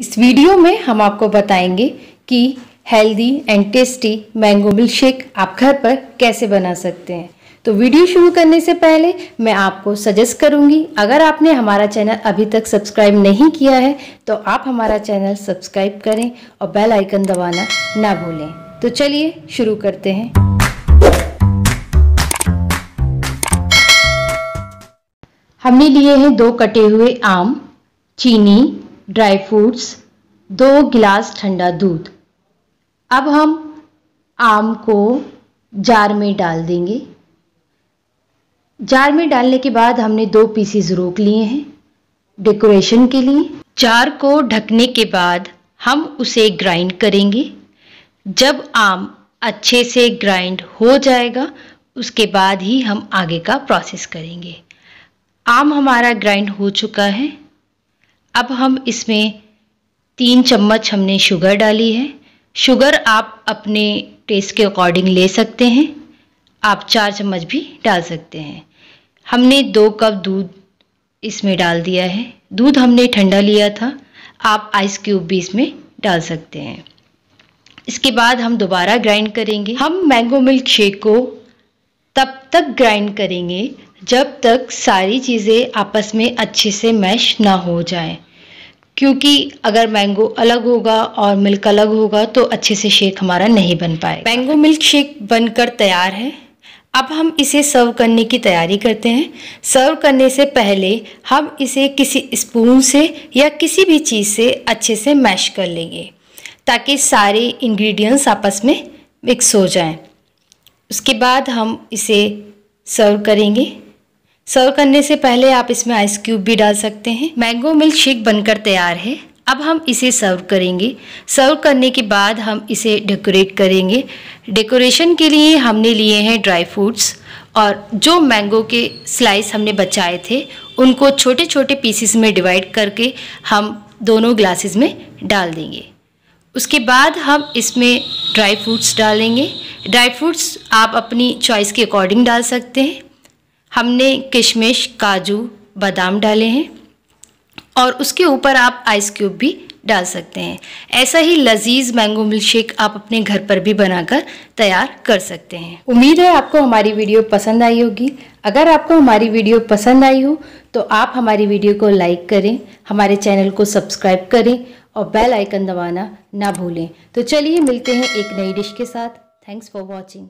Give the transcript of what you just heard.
इस वीडियो में हम आपको बताएंगे कि healthy and tasty mango milk shake आप घर पर कैसे बना सकते हैं तो वीडियो शुरू करने से पहले मैं आपको सजेस्ट करूंगी अगर आपने हमारा चैनल अभी तक सब्सक्राइब नहीं किया है तो आप हमारा चैनल सब्सक्राइब करें और बेल आइकन दबाना ना भूलें तो चलिए शुरू करते हैं हमने लिए हैं दो कटे हुए आम चीनी ड्राई फ्रूट्स दो गिलास ठंडा दूध अब हम आम को जार में डाल देंगे जार में डालने के बाद हमने दो पीसीज रोक लिए हैं डेकोरेशन के लिए जार को ढकने के बाद हम उसे ग्राइंड करेंगे जब आम अच्छे से ग्राइंड हो जाएगा उसके बाद ही हम आगे का प्रोसेस करेंगे आम हमारा ग्राइंड हो चुका है अब हम इसमें तीन चम्मच हमने शुगर डाली है शुगर आप अपने टेस्ट के अकॉर्डिंग ले सकते हैं आप चार चम्मच भी डाल सकते हैं हमने दो कप दूध इसमें डाल दिया है दूध हमने ठंडा लिया था आप आइस क्यूब भी इसमें डाल सकते हैं इसके बाद हम दोबारा ग्राइंड करेंगे हम मैंगो मिल्क शेक को तब तक ग्राइंड करेंगे जब तक सारी चीज़ें आपस में अच्छे से मैश ना हो जाए क्योंकि अगर मैंगो अलग होगा और मिल्क अलग होगा तो अच्छे से शेक हमारा नहीं बन पाए मैंगो मिल्क शेक बनकर तैयार है अब हम इसे सर्व करने की तैयारी करते हैं सर्व करने से पहले हम इसे किसी स्पून से या किसी भी चीज़ से अच्छे से मैश कर लेंगे ताकि सारे इंग्रेडिएंट्स आपस में मिक्स हो जाएं। उसके बाद हम इसे सर्व करेंगे सर्व करने से पहले आप इसमें आइस क्यूब भी डाल सकते हैं मैंगो मिल्क शेक बनकर तैयार है अब हम इसे सर्व करेंगे सर्व करने के बाद हम इसे डेकोरेट करेंगे डेकोरेशन के लिए हमने लिए हैं ड्राई फ्रूट्स और जो मैंगो के स्लाइस हमने बचाए थे उनको छोटे छोटे पीसेस में डिवाइड करके हम दोनों ग्लासेस में डाल देंगे उसके बाद हम इसमें ड्राई फ्रूट्स डालेंगे ड्राई फ्रूट्स आप अपनी चॉइस के अकॉर्डिंग डाल सकते हैं हमने किशमिश काजू बादाम डाले हैं और उसके ऊपर आप आइस क्यूब भी डाल सकते हैं ऐसा ही लजीज मैंगो मिल्क शेक आप अपने घर पर भी बनाकर तैयार कर सकते हैं उम्मीद है आपको हमारी वीडियो पसंद आई होगी अगर आपको हमारी वीडियो पसंद आई हो तो आप हमारी वीडियो को लाइक करें हमारे चैनल को सब्सक्राइब करें और बेल आइकन दबाना ना भूलें तो चलिए मिलते हैं एक नई डिश के साथ थैंक्स फॉर वॉचिंग